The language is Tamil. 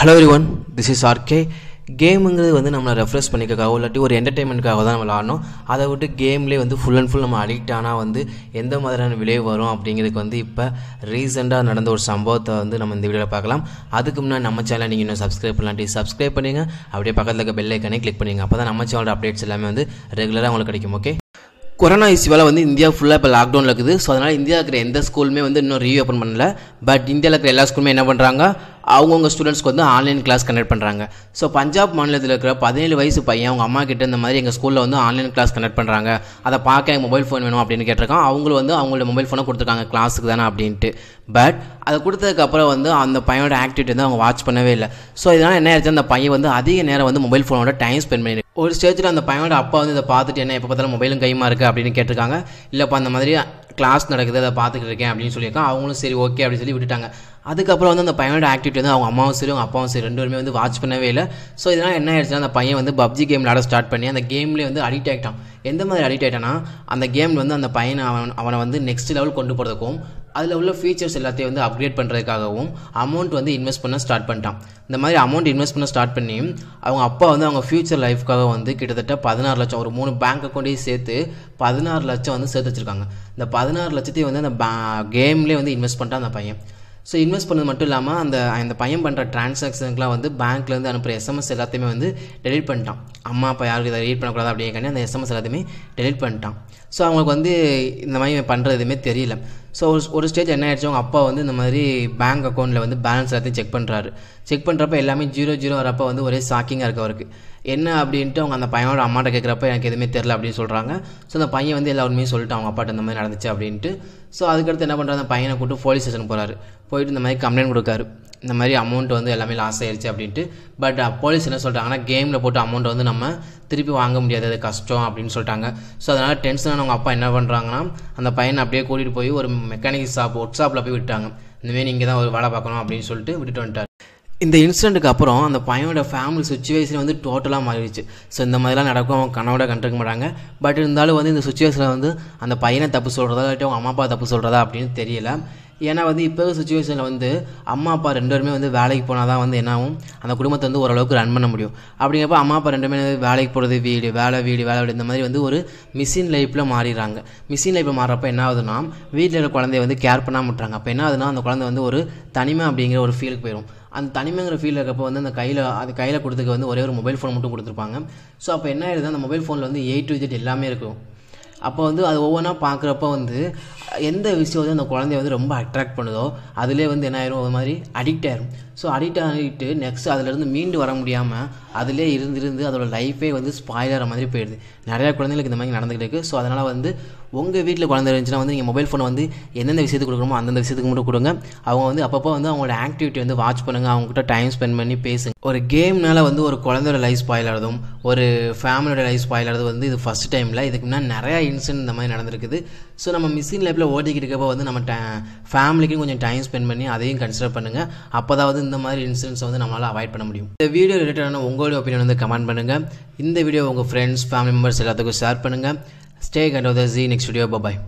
hello everyone this is RK கேமுங்கிறது வந்து நம்மளை ரெஃப்ரெஷ் பண்ணிக்கிறக்காக இல்லாட்டி ஒரு என்டர்டைன்மெண்ட்காக தான் நம்ம விளாடணும் அதை விட்டு கேம்லேயே வந்து ஃபுல் அண்ட் ஃபுல் நம்ம அடிக்ட் ஆனால் வந்து எந்த மாதிரியான விளைவு வரும் அப்படிங்கிறதுக்கு வந்து இப்போ ரீசெண்டாக நடந்த ஒரு சம்பவத்தை வந்து நம்ம இந்த வீடியோவில் பார்க்கலாம் அதுக்கு முன்னாடி நம்ம சேனல் நீங்கள் இன்னும் சப்ஸ்கிரைப் பண்ணலாட்டி சப்ஸ்கிரைப் பண்ணுங்கள் அப்படியே பக்கத்தில் இருக்க பெல் ஐக்கனே கிளிக் பண்ணுங்கள் அப்போ தான் நம்ம சேனலோட அப்டேட்ஸ் எல்லாமே வந்து ரெகுலராக உங்களுக்கு கிடைக்கும் ஓகே கொரோனா இஷ்யூவால் வந்து இந்தியா ஃபுல்லாக இப்போ லாக்டவுனில் இருக்குது ஸோ அதனால் இந்தியா இருக்கிற எந்த ஸ்கூலுமே வந்து இன்னும் ஓப்பன் பண்ணல பட் இந்தியாவில் இருக்கிற எல்லா ஸ்கூலுமே என்ன பண்ணுறாங்க அவங்கவுங்க ஸ்டூடெண்ட்ஸ்க்கு வந்து ஆன்லைன் கிளாஸ் கண்டக்ட் பண்ணுறாங்க ஸோ பஞ்சாப் மாநிலத்தில் இருக்கிற பதினேழு வயசு பையன் அவங்க அம்மா கிட்ட இந்த மாதிரி எங்கள் ஸ்கூலில் வந்து ஆன்லைன் கிளாஸ் கண்டக்ட் பண்ணுறாங்க அதை பார்க்க எங்கள் மொபைல் ஃபோன் வேணும் அப்படின்னு கேட்டிருக்கான் அவங்களும் வந்து அவங்களோட மொபைல் ஃபோனை கொடுத்துருக்காங்க கிளாஸுக்கு தானே அப்படின்ட்டு பட் அதை கொடுத்ததுக்கப்புறம் வந்து அந்த பையனோட ஆக்டிவிட்டி வந்து அவங்க வாட்ச் பண்ணவே இல்லை ஸோ இதனால் என்ன ஆயிடுச்சு அந்த பையன் வந்து அதிக நேரம் வந்து மொபைல் ஃபோனோட டைம் ஸ்பெண்ட் பண்ணி ஒரு ஸ்டேஜில் அந்த பையனோட அப்பா வந்து இதை பார்த்துட்டு என்ன எப்போ பார்த்தாலும் மொபைலும் கைமா இருக்குது அப்படின்னு கேட்டிருக்காங்க இல்லைப்பா அந்த மாதிரி கிளாஸ் நடக்குது அதை பார்த்துட்டு இருக்கேன் அப்படின்னு சொல்லியிருக்கான் அவங்களும் சரி ஓகே அப்படின்னு சொல்லி விட்டுட்டாங்க அதுக்கப்புறம் வந்து அந்த பையனோட ஆக்டிவிட்டி வந்து அவங்க அம்மாவும் சரி அவங்க அப்பாவும் சரி ரெண்டு பேருமே வந்து வாட்ச் பண்ணவே இல்லை ஸோ இதெல்லாம் என்ன ஆயிடுச்சுன்னா அந்த பையன் வந்து பப்ஜி கேம் விளாட ஸ்டார்ட் பண்ணி அந்த கேம்லேயே வந்து அடிக்ட் ஆகிட்டான் எந்த மாதிரி அடிக்ட் ஆகிட்டானா அந்த கேம் வந்து அந்த பையனை அவன் அவனை வந்து நெக்ஸ்ட் லெவல் கொண்டு போகிறதுக்கும் அதில் உள்ள ஃபீச்சர்ஸ் எல்லாத்தையும் வந்து அப்கிரேட் பண்ணுறதுக்காகவும் அமௌண்ட் வந்து இன்வெஸ்ட் பண்ண ஸ்டார்ட் பண்ணிட்டான் இந்த மாதிரி அமௌண்ட் இன்வெஸ்ட் பண்ண ஸ்டார்ட் பண்ணி அவங்க அப்பா வந்து அவங்க ஃப்யூச்சர் லைஃப்காக வந்து கிட்டத்தட்ட பதினாறு லட்சம் ஒரு மூணு பேங்க் அக்கௌண்ட்டையும் சேர்த்து பதினாறு லட்சம் வந்து சேர்த்து வச்சுருக்காங்க இந்த பதினாறு லட்சத்தையும் வந்து அந்த கேம்லேயே வந்து இன்வெஸ்ட் பண்ணிட்டான் அந்த பையன் ஸோ இன்வெஸ்ட் பண்ணது மட்டும் இல்லாமல் அந்த அந்த பையன் பண்ணுற டிரான்சாக்ஷனுக்குலாம் வந்து பேங்க்லேருந்து அனுப்புகிற எஸ்எம்எஸ் எல்லாத்தையுமே வந்து டெலிட் பண்ணிட்டான் அம்மா அப்பா யாரும் இதை ரீட் பண்ணக்கூடாது அப்படிங்காண்டி அந்த எஸ்எம்எஸ் எல்லாத்தையுமே டெலிட் பண்ணிட்டான் ஸோ அவங்களுக்கு வந்து இந்த மாதிரி பண்ணுறது எதுவுமே தெரியல ஸோ ஒரு ஒரு ஸ்டேஜ் என்ன ஆயிடுச்சு அவங்க அப்பா வந்து இந்த மாதிரி பேங்க் அக்கௌண்ட்டில் வந்து பேலன்ஸ் எல்லாத்தையும் செக் பண்ணுறாரு செக் பண்ணுறப்ப எல்லாமே ஜீரோ ஜீரோ வரப்போ வந்து ஒரே ஷாக்கிங்காக இருக்கு அவருக்கு என்ன அப்படின்ட்டு அவங்க அந்த பையனோட அம்மாட்ட கேட்குறப்ப எனக்கு எதுவுமே தெரில அப்படின்னு சொல்கிறாங்க ஸோ அந்த பையன் வந்து எல்லா உண்மையும் சொல்லிட்டு அவங்க அப்பாட்ட இந்த மாதிரி நடந்துச்சு அப்படின்ட்டு ஸோ அதுக்கடுத்து என்ன பண்ணுறாங்க அந்த பையனை கூப்பிட்டு போலீஸ் ஸ்டேஷன் போகிறாரு போயிட்டு இந்த மாதிரி கம்ப்ளைண்ட் கொடுக்காரு இந்த மாதிரி அமௌண்ட் வந்து எல்லாமே லாஸ் ஆயிடுச்சு அப்படின்ட்டு பட் போலீஸ் என்ன சொல்கிறாங்கன்னா கேமில் போட்டு அமௌண்ட் வந்து நம்ம திருப்பி வாங்க முடியாது அது கஷ்டம் அப்படின்னு சொல்லிட்டாங்க ஸோ அதனால் டென்ஷனான அவங்க அப்பா என்ன பண்ணுறாங்கன்னா அந்த பையனை அப்படியே கூட்டிகிட்டு போய் ஒரு மெக்கானிக் ஷாப் ஒர்க் ஷாப்பில் போய் விட்டாங்க இந்தமாரி நீங்கள் தான் ஒரு வேலை பார்க்கணும் அப்படின்னு சொல்லிட்டு விட்டுட்டு வந்துட்டார் இந்த இன்சிடென்ட்டுக்கு அப்புறம் அந்த பையனோட ஃபேமிலி சுச்சுவேஷன் வந்து டோட்டலாக மாறிடுச்சு ஸோ இந்த மாதிரிலாம் நடக்கும் அவங்க கனவோட கண்டுக்க மாட்டாங்க பட் இருந்தாலும் வந்து இந்த சுச்சுவேஷனில் வந்து அந்த பையனை தப்பு சொல்கிறதா இல்லாட்டி அவங்க அம்மா அப்பா தப்பு சொல்கிறதா அப்படின்னு தெரியல ஏன்னா வந்து இப்போ இருக்க சுச்சுவேஷனில் வந்து அம்மா அப்பா ரெண்டு பேருமே வந்து வேலைக்கு போனால் தான் வந்து என்னாகும் அந்த குடும்பத்தை வந்து ஓரளவுக்கு ரன் பண்ண முடியும் அப்படிங்கிறப்ப அம்மா அப்பா ரெண்டுமே வேலைக்கு போகிறது வீடு வேலை வீடு வேலை வீடு இந்த மாதிரி வந்து ஒரு மிஷின் லைஃப்பில் மாறிடுறாங்க மிஷின் லைஃப்பில் மாறப்போ என்ன ஆகுதுன்னா வீட்டில் இருக்கிற குழந்தைய வந்து கேர் பண்ணாமல் விட்றாங்க அப்போ என்ன ஆகுதுன்னா அந்த குழந்தை வந்து ஒரு தனிமை அப்படிங்கிற ஒரு ஃபீலுக்கு போயிடும் அந்த தனிமைங்கிற ஃபீல் இருக்கப்போ வந்து அந்த கையில் அது கையில் கொடுத்துக்க வந்து ஒரே ஒரு மொபைல் ஃபோன் மட்டும் கொடுத்துருப்பாங்க ஸோ அப்போ என்ன ஆயிடுது அந்த மொபைல் ஃபோனில் வந்து எயிட் டு ஜெட் எல்லாமே இருக்கும் அப்போ வந்து அது ஒவ்வொன்றா பார்க்குறப்ப வந்து எந்த விஷயம் வந்து அந்த குழந்தைய வந்து ரொம்ப அட்ராக்ட் பண்ணுதோ அதுலேயே வந்து என்ன ஆயிரும் ஒரு மாதிரி அடிக்ட் ஆயிரும் ஸோ அடிக்ட் ஆகிட்டு நெக்ஸ்ட் அதுலேருந்து மீண்டு வர முடியாமல் அதிலே இருந்து இருந்து அதோடய லைஃபே வந்து ஸ்பாயிலாகிற மாதிரி போயிடுது நிறையா குழந்தைங்களுக்கு இந்த மாதிரி நடந்துகிட்டு இருக்குது ஸோ அதனால் வந்து உங்கள் வீட்டில் குழந்தை இருந்துச்சுன்னா வந்து நீங்கள் மொபைல் ஃபோனை வந்து எந்தெந்த விஷயத்துக்கு கொடுக்குறோமோ அந்தந்த விஷயத்துக்கு மட்டும் கொடுங்க அவங்க வந்து அப்பப்போ வந்து அவங்களோட ஆக்டிவிட்டி வந்து வாட்ச் பண்ணுங்கள் அவங்ககிட்ட டைம் ஸ்பெண்ட் பண்ணி பேசுங்க ஒரு கேம்னால் வந்து ஒரு குழந்தையோட லைஃப் ஸ்பாயில் ஆகிறதும் ஒரு ஃபேமிலியோட லைஃப் ஸ்பாயில் ஆகிறது வந்து இது ஃபஸ்ட் டைமில் இதுக்கு முன்னாடி நிறையா இன்சிடென்ட் இந்த மாதிரி நடந்திருக்குது ஸோ நம்ம மிஷின் லைஃப்பில் ஓட்டிக்கிட்டு இருக்கப்போ வந்து நம்ம ட ஃபேமிலிக்கும் கொஞ்சம் டைம் ஸ்பெண்ட் பண்ணி அதையும் கன்சிடர் பண்ணுங்கள் அப்போ வந்து இந்த மாதிரி இன்சிடென்ட்ஸை வந்து நம்மளால் அவாய்ட் பண்ண முடியும் இந்த வீடியோ ரிலேட்டடான உங்கள் உங்களுடைய ஒப்பீனியன் வந்து கமெண்ட் பண்ணுங்கள் இந்த வீடியோ உங்கள் ஃப்ரெண்ட்ஸ் ஃபேமிலி மெம்பர்ஸ் எல்லாத்துக்கும் ஷேர் பண்ணுங்கள் ஸ்டே கண்ட் த ஜி நெக்ஸ்ட் வீடியோ பாய்